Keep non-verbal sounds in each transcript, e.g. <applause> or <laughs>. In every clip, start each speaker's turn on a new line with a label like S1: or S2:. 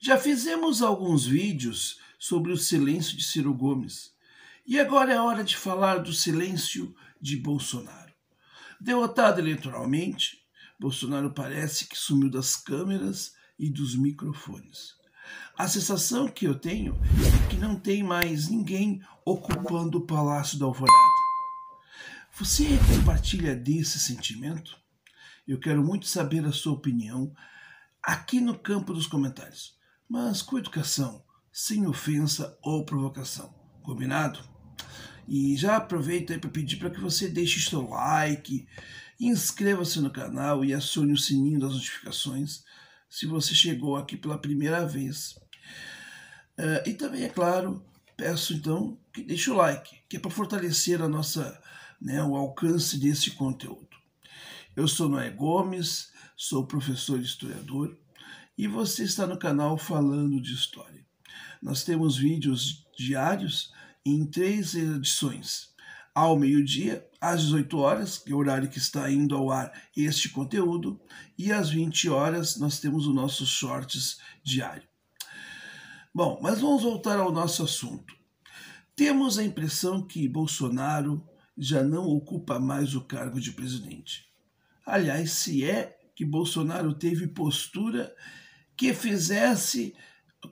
S1: Já fizemos alguns vídeos sobre o silêncio de Ciro Gomes. E agora é hora de falar do silêncio de Bolsonaro. Derrotado eleitoralmente, Bolsonaro parece que sumiu das câmeras e dos microfones. A sensação que eu tenho é que não tem mais ninguém ocupando o Palácio da Alvorada. Você compartilha desse sentimento? Eu quero muito saber a sua opinião aqui no campo dos comentários mas com educação, sem ofensa ou provocação. Combinado? E já aproveito aí para pedir para que você deixe seu like, inscreva-se no canal e acione o sininho das notificações se você chegou aqui pela primeira vez. Uh, e também, é claro, peço então que deixe o like, que é para fortalecer a nossa, né, o alcance desse conteúdo. Eu sou Noé Gomes, sou professor e historiador e você está no canal Falando de História. Nós temos vídeos diários em três edições. Ao meio-dia, às 18 horas, que é o horário que está indo ao ar este conteúdo, e às 20 horas nós temos o nosso shorts diário. Bom, mas vamos voltar ao nosso assunto. Temos a impressão que Bolsonaro já não ocupa mais o cargo de presidente. Aliás, se é que Bolsonaro teve postura que fizesse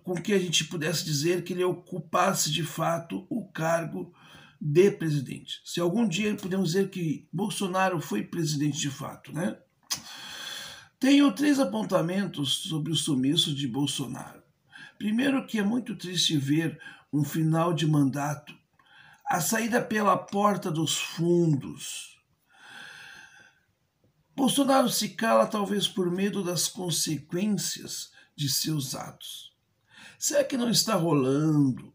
S1: com que a gente pudesse dizer que ele ocupasse de fato o cargo de presidente. Se algum dia podemos dizer que Bolsonaro foi presidente de fato, né? Tenho três apontamentos sobre o sumiço de Bolsonaro. Primeiro, que é muito triste ver um final de mandato, a saída pela porta dos fundos. Bolsonaro se cala talvez por medo das consequências de seus atos. Será é que não está rolando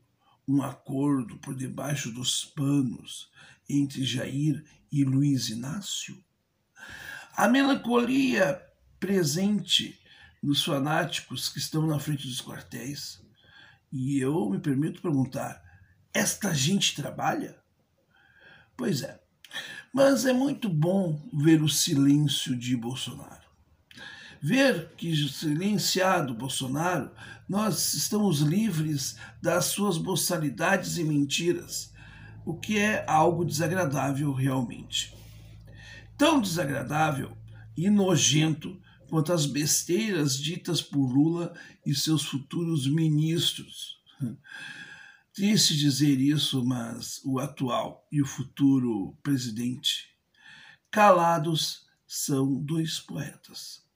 S1: um acordo por debaixo dos panos entre Jair e Luiz Inácio? A melancolia presente nos fanáticos que estão na frente dos quartéis. E eu me permito perguntar: esta gente trabalha? Pois é. Mas é muito bom ver o silêncio de Bolsonaro ver que, silenciado Bolsonaro, nós estamos livres das suas boçalidades e mentiras, o que é algo desagradável realmente. Tão desagradável e nojento quanto as besteiras ditas por Lula e seus futuros ministros. <laughs> Triste dizer isso, mas o atual e o futuro presidente, calados, são dois poetas.